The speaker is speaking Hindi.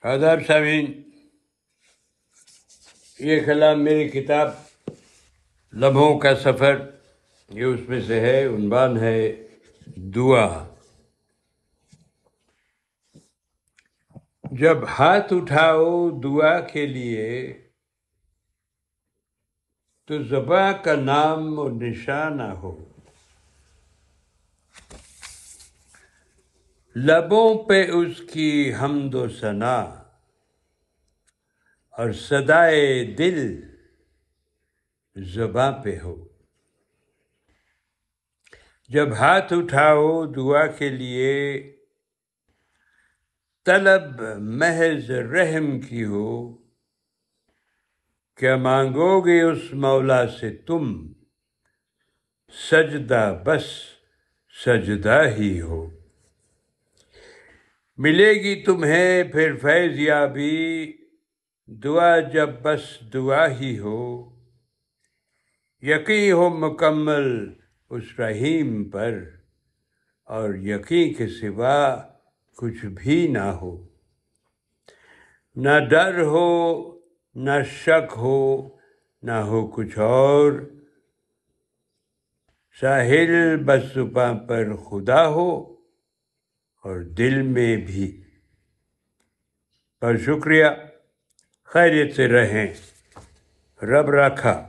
आदाब सामीन ये कलाम मेरी किताब लम्हों का सफ़र ये उसमें से है उनबान है दुआ जब हाथ उठाओ दुआ के लिए तो जबा का नाम और निशाना हो लबों पे उसकी हमदो सना और सदाए दिल जुबा पे हो जब हाथ उठाओ दुआ के लिए तलब महज रहम की हो क्या मांगोगे उस मौला से तुम सजदा बस सजदा ही हो मिलेगी तुम्हें फिर फैज भी दुआ जब बस दुआ ही हो यकी हो मुकम्मल उस रहीम पर और यकी के सिवा कुछ भी ना हो न डर हो न शक हो ना हो कुछ और साहिल बस पर खुदा हो और दिल में भी पर शुक्रिया खैरियत से रहें रब रखा